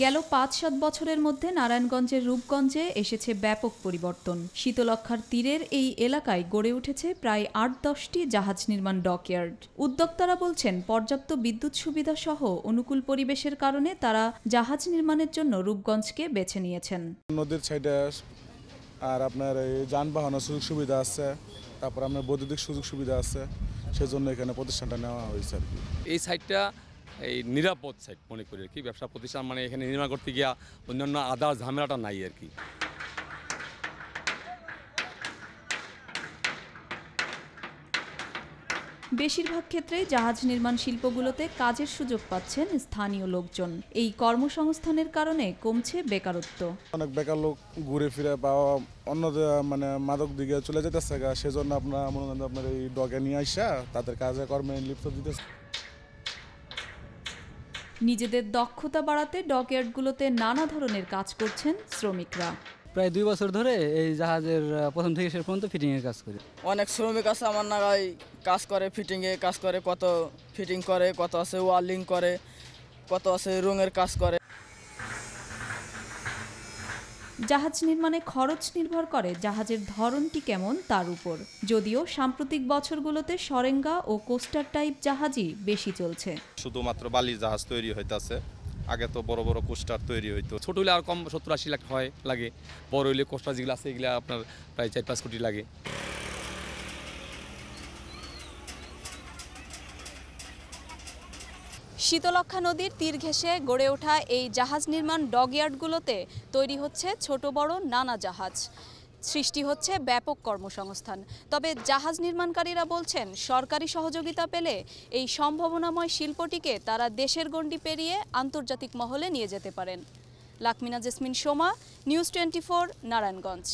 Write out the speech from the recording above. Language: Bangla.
গেল পাঁচ সাত বছরের মধ্যে নারায়ণগঞ্জের রূপগঞ্জে এসেছে ব্যাপক পরিবর্তন শীতলক্ষার তীরের এই এলাকায় গড়ে উঠেছে প্রায় আট দশটি জাহাজ নির্মাণ ডকইয়ার্ড উদ্যোক্তারা বলছেন পর্যাপ্ত বিদ্যুৎ সুবিধা সহ অনুকূল পরিবেশের কারণে তারা জাহাজ নির্মাণের জন্য রূপগঞ্জকে বেছে নিয়েছেন নদীর সাইডে আর আপনার যানবাহনের সুযোগ সুবিধা আছে তারপর আপনার বৈদ্যুতিক সুযোগ সুবিধা আছে সেজন্য এখানে প্রতিষ্ঠানটা নেওয়া হয়েছে আর কি এই সাইডটা এই নিরাপদ সাইড মনে করি আর কি ব্যবসা প্রতিষ্ঠান মানে এখানে নির্মাণ করতে গিয়া অন্যান্য আদার ঝামেলাটা নাই আর কি বেশিরভাগ ক্ষেত্রে জাহাজ নির্মাণ শিল্পগুলোতে কাজের সুযোগ পাচ্ছেন স্থানীয় লোকজন এই কর্মসংস্থানের কারণে কমছে বেকারত্ব অনেক বেকার লোক ঘুরে ফিরে বা অন্য মানে মাদক দিকে চলে যেতেছে সেজন্য আপনার মনে আপনার এই ডগে নিয়ে আসা তাদের কাজে কর্মে লিপ্ত দিতেছে নিজেদের দক্ষতা বাড়াতে ডকইয়ার্ডগুলোতে নানা ধরনের কাজ করছেন শ্রমিকরা প্রায় দুই বছর ধরে এই জাহাজের প্রথম থেকে শেষ পর্যন্ত ফিটিংয়ের কাজ করি অনেক শ্রমিক আছে আমার নাগাই কাজ করে ফিটিংয়ে কাজ করে কত ফিটিং করে কত আছে ওয়ালিং করে কত আছে রঙের কাজ করে জাহাজ নির্মাণে খরচ নির্ভর করে জাহাজের ধরনটি কেমন তার উপর যদিও সাম্প্রতিক বছরগুলোতে সরেঙ্গা ও কোস্টার টাইপ জাহাজই বেশি চলছে শুধুমাত্র বালির জাহাজ তৈরি হইতাছে আগে তো বড় বড় কোস্টার তৈরি হইতো ছোট হলে আর কম সত্তর আশি লাখ হয় লাগে বড় হইলে কোস্টার যেগুলো আছে এগুলো আপনার প্রায় চার পাঁচ কোটি লাগে শীতলক্ষা নদীর তীর ঘেঁষে গড়ে ওঠা এই জাহাজ নির্মাণ ডগইয়ার্ডগুলোতে তৈরি হচ্ছে ছোট বড় নানা জাহাজ সৃষ্টি হচ্ছে ব্যাপক কর্মসংস্থান তবে জাহাজ নির্মাণকারীরা বলছেন সরকারি সহযোগিতা পেলে এই সম্ভাবনাময় শিল্পটিকে তারা দেশের গণ্ডি পেরিয়ে আন্তর্জাতিক মহলে নিয়ে যেতে পারেন লাকমিনা Jesmin Soma news twenty four Narayanganj